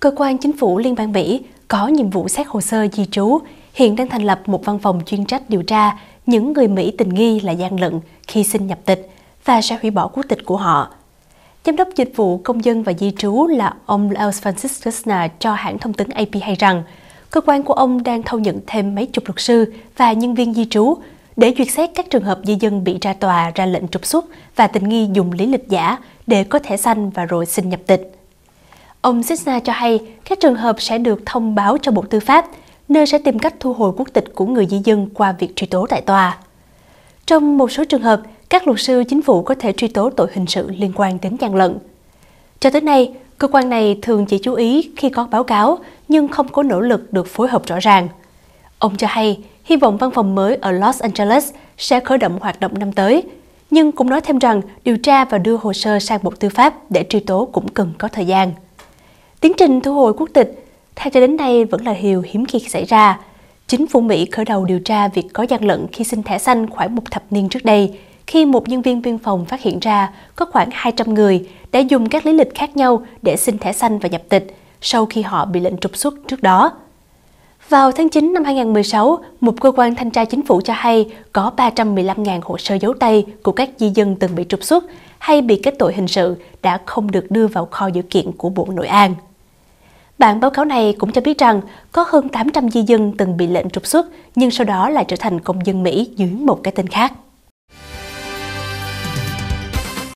cơ quan chính phủ Liên bang Mỹ có nhiệm vụ xét hồ sơ di trú, hiện đang thành lập một văn phòng chuyên trách điều tra những người Mỹ tình nghi là gian lận khi xin nhập tịch và sẽ hủy bỏ quốc tịch của họ. Giám đốc dịch vụ công dân và di trú là ông Els Francis Kushner cho hãng thông tấn AP hay rằng cơ quan của ông đang thâu nhận thêm mấy chục luật sư và nhân viên di trú để duyệt xét các trường hợp di dân bị ra tòa ra lệnh trục xuất và tình nghi dùng lý lịch giả để có thể xanh và rồi xin nhập tịch. Ông Sitsa cho hay các trường hợp sẽ được thông báo cho Bộ Tư pháp, nơi sẽ tìm cách thu hồi quốc tịch của người di dân qua việc truy tố tại tòa. Trong một số trường hợp, các luật sư chính phủ có thể truy tố tội hình sự liên quan đến gian lận. Cho tới nay, cơ quan này thường chỉ chú ý khi có báo cáo nhưng không có nỗ lực được phối hợp rõ ràng. Ông cho hay, hy vọng văn phòng mới ở Los Angeles sẽ khởi động hoạt động năm tới, nhưng cũng nói thêm rằng điều tra và đưa hồ sơ sang Bộ Tư pháp để truy tố cũng cần có thời gian. Tiến trình thu hồi quốc tịch theo cho đến nay vẫn là điều hiếm khi xảy ra. Chính phủ Mỹ khởi đầu điều tra việc có gian lận khi xin thẻ xanh khoảng một thập niên trước đây, khi một nhân viên biên phòng phát hiện ra có khoảng 200 người đã dùng các lý lịch khác nhau để xin thẻ xanh và nhập tịch sau khi họ bị lệnh trục xuất trước đó. Vào tháng 9 năm 2016, một cơ quan thanh tra chính phủ cho hay có 315.000 hồ sơ dấu tay của các di dân từng bị trục xuất hay bị kết tội hình sự đã không được đưa vào kho dữ kiện của Bộ Nội an. Bản báo cáo này cũng cho biết rằng có hơn 800 di dân từng bị lệnh trục xuất nhưng sau đó lại trở thành công dân Mỹ dưới một cái tên khác.